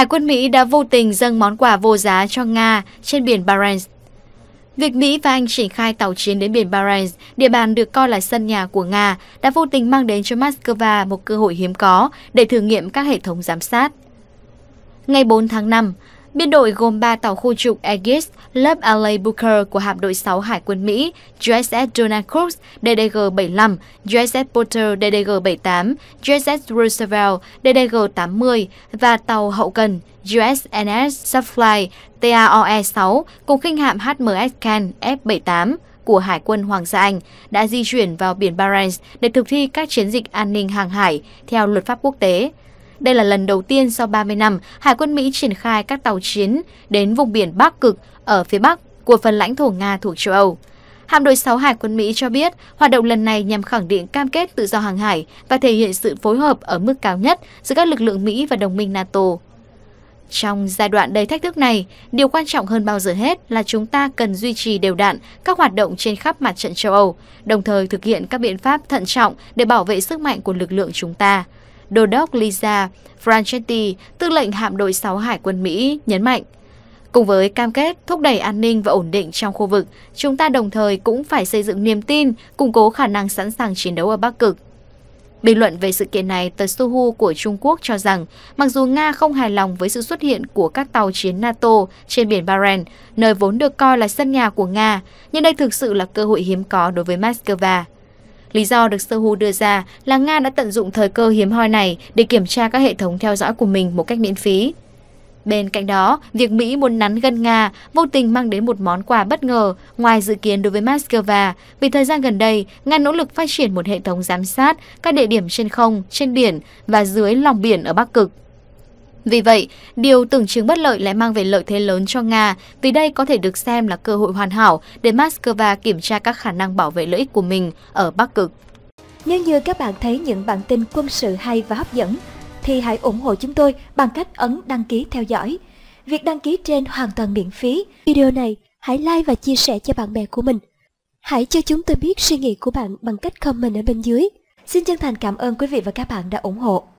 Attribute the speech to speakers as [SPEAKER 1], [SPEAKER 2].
[SPEAKER 1] Hải quân Mỹ đã vô tình dâng món quà vô giá cho Nga trên biển Barents. Việc Mỹ và Anh triển khai tàu chiến đến biển Barents, địa bàn được coi là sân nhà của Nga, đã vô tình mang đến cho Moscow một cơ hội hiếm có để thử nghiệm các hệ thống giám sát. Ngày 4 tháng 5, Biên đội gồm 3 tàu khu trục Aegis lớp l Booker của hạm đội 6 Hải quân Mỹ USS Donald Crooks DDG-75, USS Porter DDG-78, USS Roosevelt DDG-80 và tàu hậu cần USNS Supply TAOE-6 cùng khinh hạm HMS Can F-78 của Hải quân Hoàng gia Anh đã di chuyển vào biển Barents để thực thi các chiến dịch an ninh hàng hải theo luật pháp quốc tế. Đây là lần đầu tiên sau 30 năm Hải quân Mỹ triển khai các tàu chiến đến vùng biển Bắc Cực ở phía Bắc của phần lãnh thổ Nga thuộc châu Âu. Hạm đội 6 Hải quân Mỹ cho biết hoạt động lần này nhằm khẳng định cam kết tự do hàng hải và thể hiện sự phối hợp ở mức cao nhất giữa các lực lượng Mỹ và đồng minh NATO. Trong giai đoạn đầy thách thức này, điều quan trọng hơn bao giờ hết là chúng ta cần duy trì đều đặn các hoạt động trên khắp mặt trận châu Âu, đồng thời thực hiện các biện pháp thận trọng để bảo vệ sức mạnh của lực lượng chúng ta. Đô đốc Lisa Franchetti, tư lệnh hạm đội 6 Hải quân Mỹ, nhấn mạnh. Cùng với cam kết thúc đẩy an ninh và ổn định trong khu vực, chúng ta đồng thời cũng phải xây dựng niềm tin, củng cố khả năng sẵn sàng chiến đấu ở Bắc Cực. Bình luận về sự kiện này, tờ Suhu của Trung Quốc cho rằng, mặc dù Nga không hài lòng với sự xuất hiện của các tàu chiến NATO trên biển Barents, nơi vốn được coi là sân nhà của Nga, nhưng đây thực sự là cơ hội hiếm có đối với Moscow. Lý do được Seoul đưa ra là Nga đã tận dụng thời cơ hiếm hoi này để kiểm tra các hệ thống theo dõi của mình một cách miễn phí. Bên cạnh đó, việc Mỹ muốn nắn gân Nga vô tình mang đến một món quà bất ngờ ngoài dự kiến đối với Moscow vì thời gian gần đây, Nga nỗ lực phát triển một hệ thống giám sát các địa điểm trên không, trên biển và dưới lòng biển ở Bắc Cực. Vì vậy, điều tưởng chứng bất lợi lại mang về lợi thế lớn cho Nga vì đây có thể được xem là cơ hội hoàn hảo để Moscow
[SPEAKER 2] kiểm tra các khả năng bảo vệ lợi ích của mình ở Bắc Cực. Nếu như các bạn thấy những bản tin quân sự hay và hấp dẫn, thì hãy ủng hộ chúng tôi bằng cách ấn đăng ký theo dõi. Việc đăng ký trên hoàn toàn miễn phí. Video này hãy like và chia sẻ cho bạn bè của mình. Hãy cho chúng tôi biết suy nghĩ của bạn bằng cách comment ở bên dưới. Xin chân thành cảm ơn quý vị và các bạn đã ủng hộ.